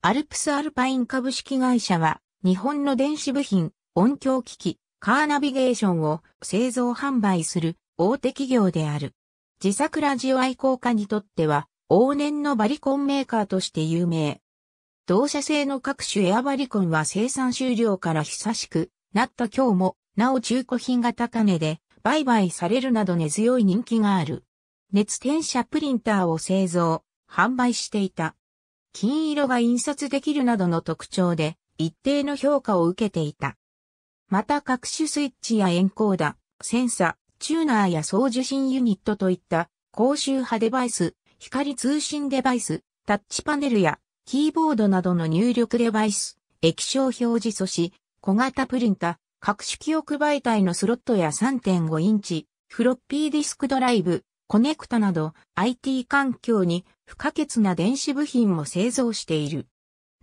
アルプスアルパイン株式会社は、日本の電子部品、音響機器、カーナビゲーションを製造販売する大手企業である。自作ラジオ愛好家にとっては、往年のバリコンメーカーとして有名。同社製の各種エアバリコンは生産終了から久しくなった今日も、なお中古品が高値で売買されるなど根強い人気がある。熱転写プリンターを製造、販売していた。金色が印刷できるなどの特徴で一定の評価を受けていた。また各種スイッチやエンコーダ、センサ、チューナーや送受信ユニットといった高周波デバイス、光通信デバイス、タッチパネルやキーボードなどの入力デバイス、液晶表示素子、小型プリンタ、各種記憶媒体のスロットや3.5インチ、フロッピーディスクドライブ、コネクタなど IT 環境に不可欠な電子部品も製造している。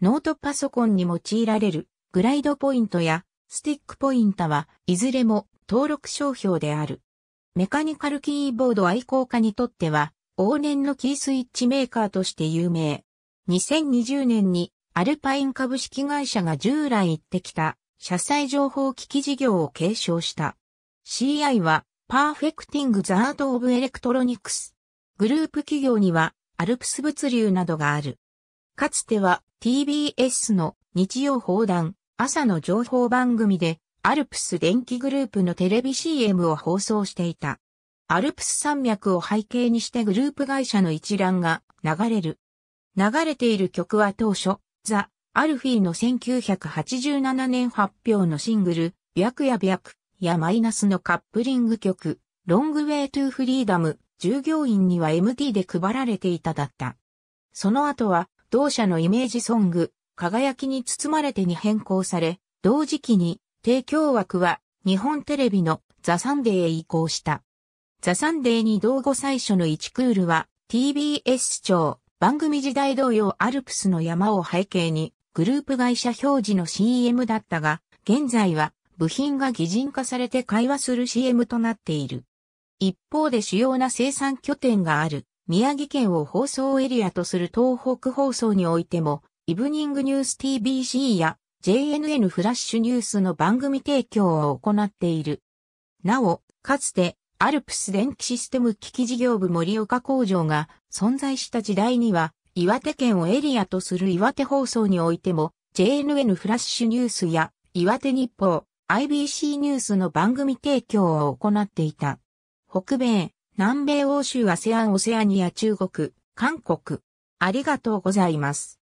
ノートパソコンに用いられるグライドポイントやスティックポインタはいずれも登録商標である。メカニカルキーボード愛好家にとっては往年のキースイッチメーカーとして有名。2020年にアルパイン株式会社が従来行ってきた車載情報機器事業を継承した。CI はパーフェクティングザートオブエレクトロニクス。グループ企業にはアルプス物流などがある。かつては TBS の日曜放談、朝の情報番組で、アルプス電気グループのテレビ CM を放送していた。アルプス山脈を背景にしてグループ会社の一覧が流れる。流れている曲は当初、ザ・アルフィーの1987年発表のシングル、白や白やマイナスのカップリング曲、ロングウェイトゥフリーダム従業員には MT で配られていただった。その後は、同社のイメージソング、輝きに包まれてに変更され、同時期に提供枠は日本テレビのザ・サンデーへ移行した。ザ・サンデーに同後最初の1クールは TBS 庁番組時代同様アルプスの山を背景にグループ会社表示の CM だったが、現在は部品が擬人化されて会話する CM となっている。一方で主要な生産拠点がある宮城県を放送エリアとする東北放送においても、イブニングニュース TBC や JNN フラッシュニュースの番組提供を行っている。なお、かつてアルプス電気システム機器事業部盛岡工場が存在した時代には、岩手県をエリアとする岩手放送においても、JNN フラッシュニュースや岩手日報、IBC ニュースの番組提供を行っていた。北米、南米欧州アセアンオセアニア中国、韓国。ありがとうございます。